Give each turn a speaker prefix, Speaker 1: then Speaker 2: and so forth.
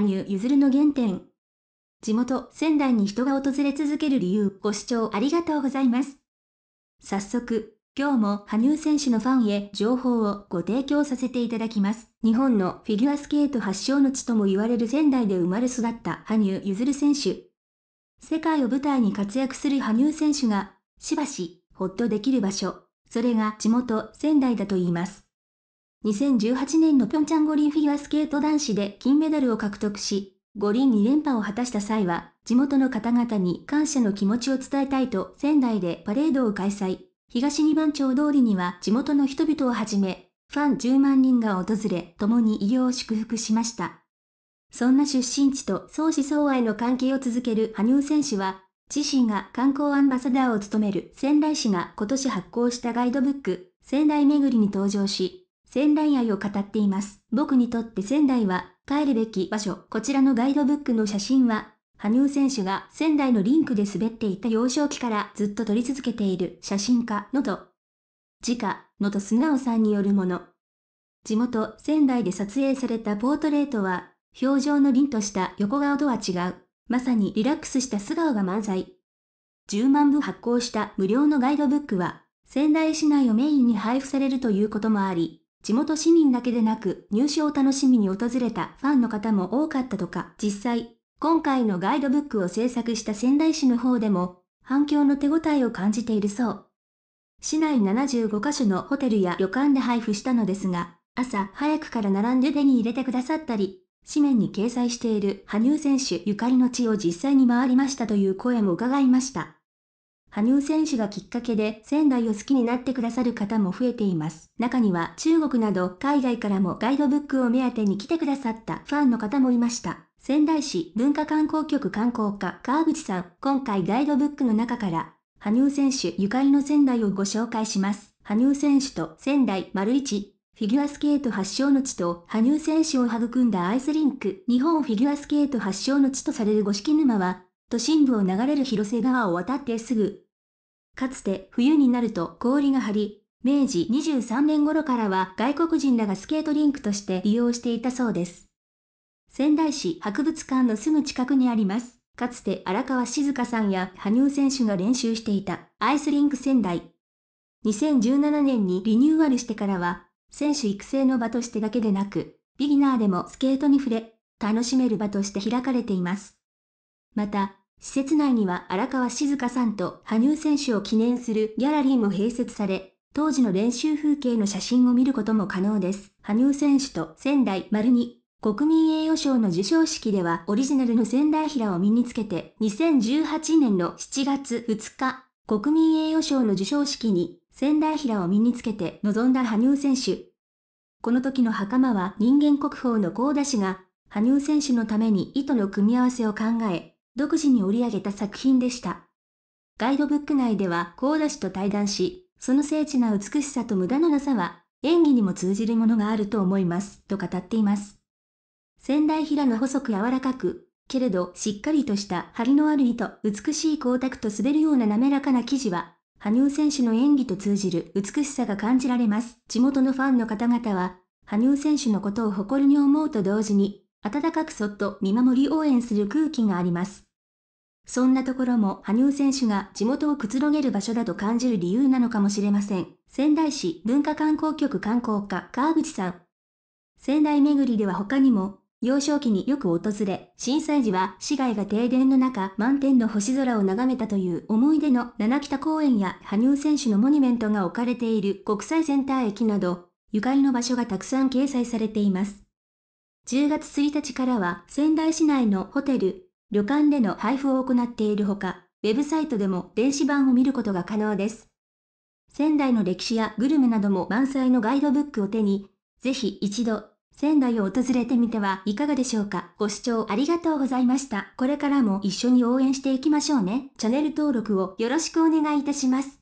Speaker 1: 羽生結弦の原点。地元仙台に人が訪れ続ける理由、ご視聴ありがとうございます。早速、今日も羽生選手のファンへ情報をご提供させていただきます。日本のフィギュアスケート発祥の地とも言われる仙台で生まれ育った羽生結弦選手。世界を舞台に活躍する羽生選手が、しばし、ほっとできる場所、それが地元仙台だと言います。2018年のピョンチャン五輪フィギュアスケート男子で金メダルを獲得し、五輪2連覇を果たした際は、地元の方々に感謝の気持ちを伝えたいと仙台でパレードを開催。東二番町通りには地元の人々をはじめ、ファン10万人が訪れ、共に偉業を祝福しました。そんな出身地と相思相愛の関係を続ける羽生選手は、自身が観光アンバサダーを務める仙台市が今年発行したガイドブック、仙台巡りに登場し、仙台愛を語っています。僕にとって仙台は帰るべき場所。こちらのガイドブックの写真は、羽生選手が仙台のリンクで滑っていた幼少期からずっと撮り続けている写真家のと、直のと素直さんによるもの。地元仙台で撮影されたポートレートは、表情の凛とした横顔とは違う。まさにリラックスした素顔が満載。10万部発行した無料のガイドブックは、仙台市内をメインに配布されるということもあり、地元市民だけでなく入賞を楽しみに訪れたファンの方も多かったとか、実際、今回のガイドブックを制作した仙台市の方でも、反響の手応えを感じているそう。市内75カ所のホテルや旅館で配布したのですが、朝早くから並んで手に入れてくださったり、紙面に掲載している羽生選手ゆかりの地を実際に回りましたという声も伺いました。羽生選手がきっかけで仙台を好きになってくださる方も増えています。中には中国など海外からもガイドブックを目当てに来てくださったファンの方もいました。仙台市文化観光局観光課川口さん、今回ガイドブックの中から羽生選手ゆかりの仙台をご紹介します。羽生選手と仙台丸一フィギュアスケート発祥の地と、羽生選手を育んだアイスリンク、日本フィギュアスケート発祥の地とされる五色沼は、都心部を流れる広瀬川を渡ってすぐ、かつて冬になると氷が張り、明治23年頃からは外国人らがスケートリンクとして利用していたそうです。仙台市博物館のすぐ近くにあります。かつて荒川静香さんや羽生選手が練習していたアイスリンク仙台。2017年にリニューアルしてからは、選手育成の場としてだけでなく、ビギナーでもスケートに触れ、楽しめる場として開かれています。また、施設内には荒川静香さんと羽生選手を記念するギャラリーも併設され、当時の練習風景の写真を見ることも可能です。羽生選手と仙台丸に国民栄誉賞の授賞式ではオリジナルの仙台平を身につけて2018年の7月2日、国民栄誉賞の授賞式に仙台平を身につけて臨んだ羽生選手。この時の袴は人間国宝の高田氏が羽生選手のために糸の組み合わせを考え、独自に織り上げた作品でした。ガイドブック内ではー田氏と対談し、その精緻な美しさと無駄のなさは演技にも通じるものがあると思います、と語っています。仙台平の細く柔らかく、けれどしっかりとした張りのある糸、美しい光沢と滑るような滑らかな生地は、羽生選手の演技と通じる美しさが感じられます。地元のファンの方々は、羽生選手のことを誇りに思うと同時に、温かくそっと見守り応援する空気があります。そんなところも羽生選手が地元をくつろげる場所だと感じる理由なのかもしれません。仙台市文化観光局観光課川口さん。仙台巡りでは他にも、幼少期によく訪れ、震災時は市街が停電の中満天の星空を眺めたという思い出の七北公園や羽生選手のモニュメントが置かれている国際センター駅など、ゆかりの場所がたくさん掲載されています。10月1日からは仙台市内のホテル、旅館での配布を行っているほか、ウェブサイトでも電子版を見ることが可能です。仙台の歴史やグルメなども満載のガイドブックを手に、ぜひ一度仙台を訪れてみてはいかがでしょうかご視聴ありがとうございました。これからも一緒に応援していきましょうね。チャンネル登録をよろしくお願いいたします。